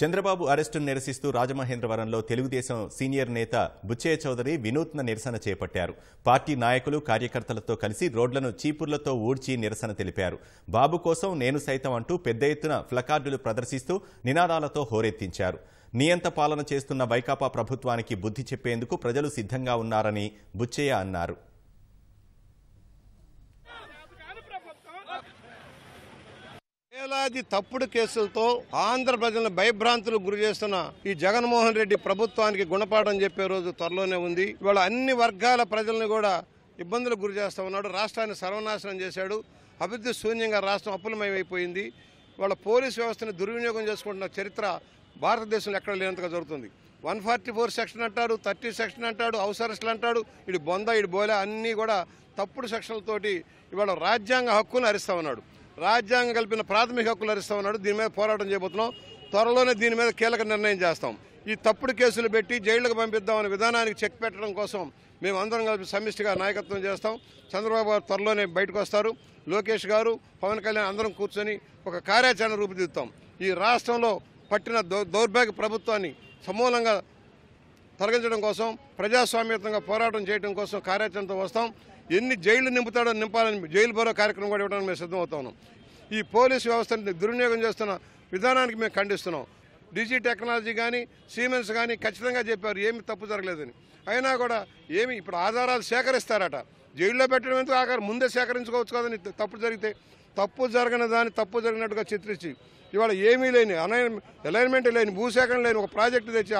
చంద్రబాబు అరెస్టును నిరసిస్తూ రాజమహేంద్రవరంలో తెలుగుదేశం సీనియర్ నేత బుచ్చయ్య చౌదరి వినూత్న నిరసన చేపట్టారు పార్టీ నాయకులు కార్యకర్తలతో కలిసి రోడ్లను చీపుర్లతో ఊడ్చి నిరసన తెలిపారు బాబు కోసం నేను సైతం అంటూ పెద్ద ఎత్తున ఫ్లకార్డులు ప్రదర్శిస్తూ నినాదాలతో హోరెత్తించారు నియంత పాలన చేస్తున్న వైకాపా ప్రభుత్వానికి బుద్ధి చెప్పేందుకు ప్రజలు సిద్ధంగా ఉన్నారని బుచ్చయ్య అన్నారు వేలాది తప్పుడు కేసులతో ఆంధ్ర ప్రజలను భయభ్రాంతులకు గురి చేస్తున్న ఈ జగన్మోహన్ రెడ్డి ప్రభుత్వానికి గుణపాఠం చెప్పే రోజు త్వరలోనే ఉంది ఇవాళ అన్ని వర్గాల ప్రజలను కూడా ఇబ్బందులకు గురి చేస్తూ ఉన్నాడు రాష్ట్రాన్ని సర్వనాశనం చేశాడు అభివృద్ధి శూన్యంగా రాష్ట్రం అప్పులమయమైపోయింది వాళ్ళ పోలీస్ వ్యవస్థను దుర్వినియోగం చేసుకుంటున్న చరిత్ర భారతదేశంలో ఎక్కడ లేనంతగా జరుగుతుంది వన్ ఫార్టీ ఫోర్ సెక్షన్ అంటాడు థర్టీ సెక్షన్ అంటాడు అవసరస్లు అంటాడు ఇటు బొంద ఇటు బోలే అన్నీ కూడా తప్పుడు సెక్షన్లతోటి ఇవాళ రాజ్యాంగ హక్కును అరిస్తా ఉన్నాడు రాజ్యాంగం కల్పిన ప్రాథమిక హక్కులు హరిస్తా ఉన్నాడు దీని మీద పోరాటం చేయబోతున్నాం త్వరలోనే దీని మీద కీలక నిర్ణయం చేస్తాం ఈ తప్పుడు కేసులు పెట్టి జైళ్లకు పంపిద్దామనే విధానానికి చెక్ పెట్టడం కోసం మేము అందరం కలిపి సమిష్టిగా నాయకత్వం చేస్తాం చంద్రబాబు గారు త్వరలోనే బయటకు వస్తారు లోకేష్ గారు పవన్ కళ్యాణ్ అందరం కూర్చొని ఒక కార్యాచరణ రూపుదిద్దాం ఈ రాష్ట్రంలో పట్టిన దౌర్భాగ్య ప్రభుత్వాన్ని సమూలంగా తొలగించడం కోసం ప్రజాస్వామ్యతంగా పోరాటం చేయడం కోసం కార్యాచరణతో వస్తాం ఎన్ని జైళ్లు నింపుతాడో నింపాలని జైలు బరో కార్యక్రమం కూడా ఇవ్వడానికి మేము సిద్ధం ఉన్నాం ఈ పోలీసు వ్యవస్థను దుర్వినియోగం చేస్తున్న విధానానికి మేము ఖండిస్తున్నాం డిజి టెక్నాలజీ కానీ సీమెన్స్ కానీ ఖచ్చితంగా చెప్పారు ఏమి తప్పు జరగలేదని అయినా కూడా ఏమి ఇప్పుడు ఆధారాలు సేకరిస్తారట జైల్లో పెట్టడం ఎందుకు ఆఖరి ముందే సేకరించుకోవచ్చు కదని తప్పు జరిగితే తప్పు జరిగిన దాన్ని తప్పు జరిగినట్టుగా చిత్రించి ఇవాళ ఏమీ లేని అనైన్ అలైన్మెంట్ లేని భూసేకరణ లేని ఒక ప్రాజెక్టు తెచ్చి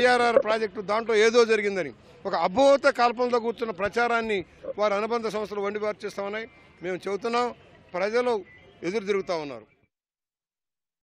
ఐఆర్ఆర్ ప్రాజెక్టు దాంట్లో ఏదో జరిగిందని ఒక అభూత కల్పనతో కూర్చున్న ప్రచారాన్ని వారి అనుబంధ సంస్థలు వండిపారు చేస్తామని మేము చెబుతున్నాం ప్రజలు ఎదురు తిరుగుతూ ఉన్నారు